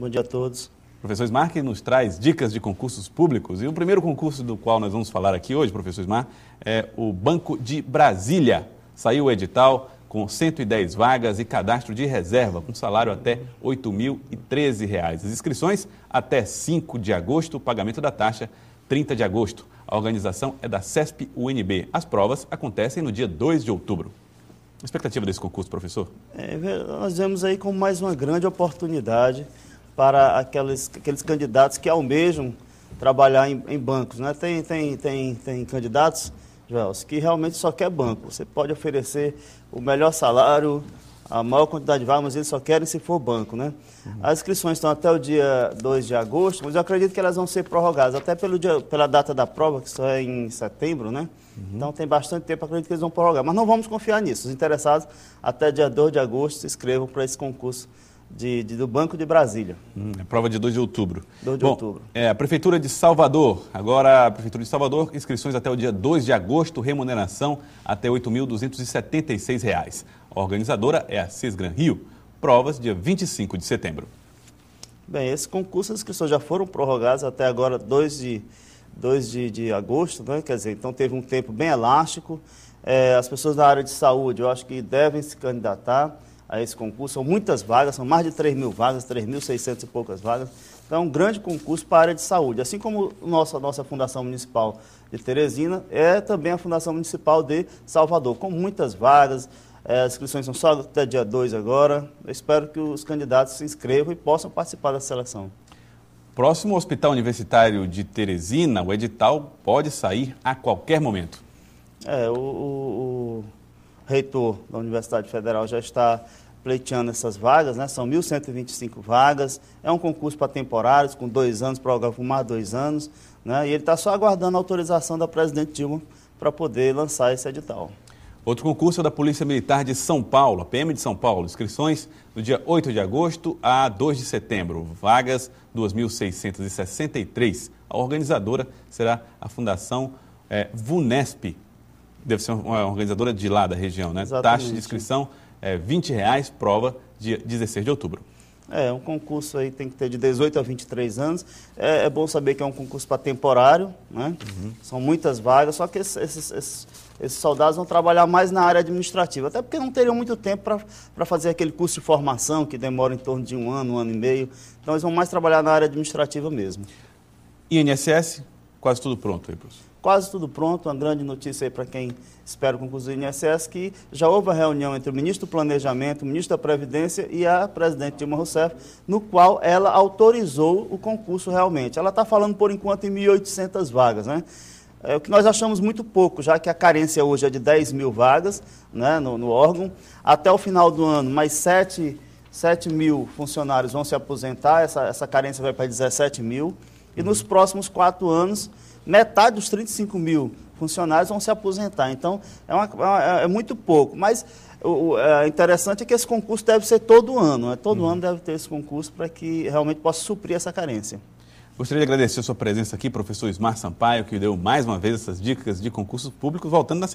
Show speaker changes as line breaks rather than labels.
Bom dia a todos. Professor Smar, que nos traz dicas de concursos públicos. E o primeiro concurso do qual nós vamos falar aqui hoje, professor Smar, é o Banco de Brasília. Saiu o edital com 110 vagas e cadastro de reserva, com salário até R$ 8.013. As inscrições até 5 de agosto, o pagamento da taxa 30 de agosto. A organização é da CESP-UNB. As provas acontecem no dia 2 de outubro. A expectativa desse concurso, professor?
É, nós vemos aí como mais uma grande oportunidade para aqueles, aqueles candidatos que almejam trabalhar em, em bancos. Né? Tem, tem, tem, tem candidatos, Joel, que realmente só quer banco. Você pode oferecer o melhor salário, a maior quantidade de vagas, mas eles só querem se for banco, né? Uhum. As inscrições estão até o dia 2 de agosto, mas eu acredito que elas vão ser prorrogadas, até pelo dia, pela data da prova, que só é em setembro, né? Uhum. Então tem bastante tempo, acredito que eles vão prorrogar. Mas não vamos confiar nisso. Os interessados, até dia 2 de agosto, se inscrevam para esse concurso de, de, do Banco de Brasília.
Hum, é prova de 2 de outubro. 2 de Bom, outubro. É, a Prefeitura de Salvador. Agora, a Prefeitura de Salvador, inscrições até o dia 2 de agosto, remuneração até R$ 8.276. A organizadora é a Cisgran Rio. Provas dia 25 de setembro.
Bem, esse concurso, as inscrições já foram prorrogadas até agora 2 de, 2 de, de agosto, né? quer dizer, então teve um tempo bem elástico. É, as pessoas da área de saúde, eu acho que devem se candidatar a esse concurso. São muitas vagas, são mais de 3 mil vagas, 3.600 e poucas vagas. Então, é um grande concurso para a área de saúde. Assim como nossa, nossa Fundação Municipal de Teresina, é também a Fundação Municipal de Salvador, com muitas vagas. É, as inscrições são só até dia 2 agora. Eu espero que os candidatos se inscrevam e possam participar
da seleção. Próximo Hospital Universitário de Teresina, o edital pode sair a qualquer momento.
É, o, o, o reitor da Universidade Federal já está pleiteando essas vagas, né? são 1.125 vagas, é um concurso para temporários, com dois anos, prorrogado por mais dois anos, né? e ele está só aguardando a autorização da presidente Dilma para poder lançar esse edital.
Outro concurso é da Polícia Militar de São Paulo, a PM de São Paulo. Inscrições do dia 8 de agosto a 2 de setembro. Vagas 2.663. A organizadora será a Fundação é, VUNESP, deve ser uma organizadora de lá da região, né? Exatamente. Taxa de inscrição é 20 reais, prova dia 16 de outubro.
É, um concurso aí tem que ter de 18 a 23 anos. É, é bom saber que é um concurso para temporário, né? Uhum. São muitas vagas, só que esses, esses, esses, esses, soldados vão trabalhar mais na área administrativa, até porque não teriam muito tempo para fazer aquele curso de formação que demora em torno de um ano, um ano e meio. Então eles vão mais trabalhar na área administrativa mesmo.
INSS, Quase tudo pronto aí, professor.
Quase tudo pronto, uma grande notícia aí para quem espera concurso o INSS, que já houve a reunião entre o ministro do Planejamento, o ministro da Previdência e a presidente Dilma Rousseff, no qual ela autorizou o concurso realmente. Ela está falando, por enquanto, em 1.800 vagas, né? É, o que nós achamos muito pouco, já que a carência hoje é de 10 mil vagas né, no, no órgão. Até o final do ano, mais 7, 7 mil funcionários vão se aposentar, essa, essa carência vai para 17 mil. E nos próximos quatro anos, metade dos 35 mil funcionários vão se aposentar. Então, é, uma, é, é, é muito pouco. Mas o, é interessante é que esse concurso deve ser todo ano. Né? Todo uhum. ano deve ter esse concurso para que realmente
possa suprir essa carência. Gostaria de agradecer a sua presença aqui, professor Ismar Sampaio, que deu mais uma vez essas dicas de concursos públicos, voltando na